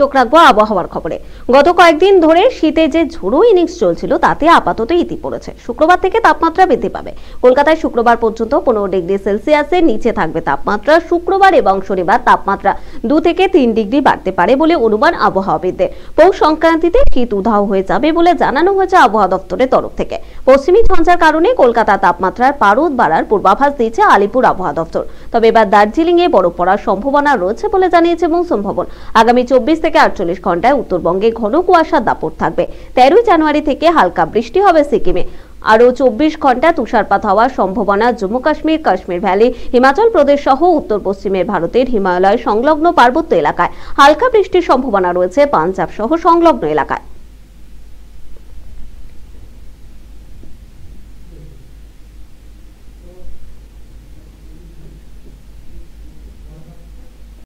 চোখ রাখবো আবহাওয়ার খবরে গত কয়েকদিন ধরে শীতে যে ঝোড়ো ইনিংস চলছিল তাতে আপাতত ইতি পড়েছে শুক্রবার থেকে তাপমাত্রা বৃদ্ধি পাবে কলকাতায় শুক্রবার পর্যন্ত পনেরো ডিগ্রি সেলসিয়াসের নিচে থাকবে তাপমাত্রা শুক্রবার এবং শনিবার তাপমাত্রা দু থেকে তিন ডিগ্রি বাড়তে পারে বলে অনুমান আবহাওয়াবিদদের পৌষ সংক্রান্তিতে শীত উধাও হয়ে যাবে বলে জানানো হয়েছে আবহাওয়া দপ্তরের তরফ থেকে পশ্চিমী ঝঞ্ঝার কারণে কলকাতা তাপমাত্রার পারদ বাড়ার পূর্বাভাস দিয়েছে আলিপুর আবহাওয়া দপ্তর তবে এবার দার্জিলিং এ বরফ পড়ার সম্ভাবনা রয়েছে বলে জানিয়েছে মৌসুম ভবন আগামী চব্বিশ থেকে আটচল্লিশ ঘন্টায় উত্তরবঙ্গে ঘন কুয়াশা দাপট থাকবে তেরোই জানুয়ারি থেকে হালকা বৃষ্টি হবে সিকিমে আরও চব্বিশ ঘন্টা তুষারপাত হওয়ার সম্ভাবনা জম্মু কাশ্মীর কাশ্মীর ভ্যালি হিমাচল প্রদেশ সহ উত্তর পশ্চিমের ভারতের হিমালয় সংলগ্ন পার্বত্য এলাকায় হালকা বৃষ্টির সম্ভাবনা রয়েছে পাঞ্জাব সহ সংলগ্ন এলাকায়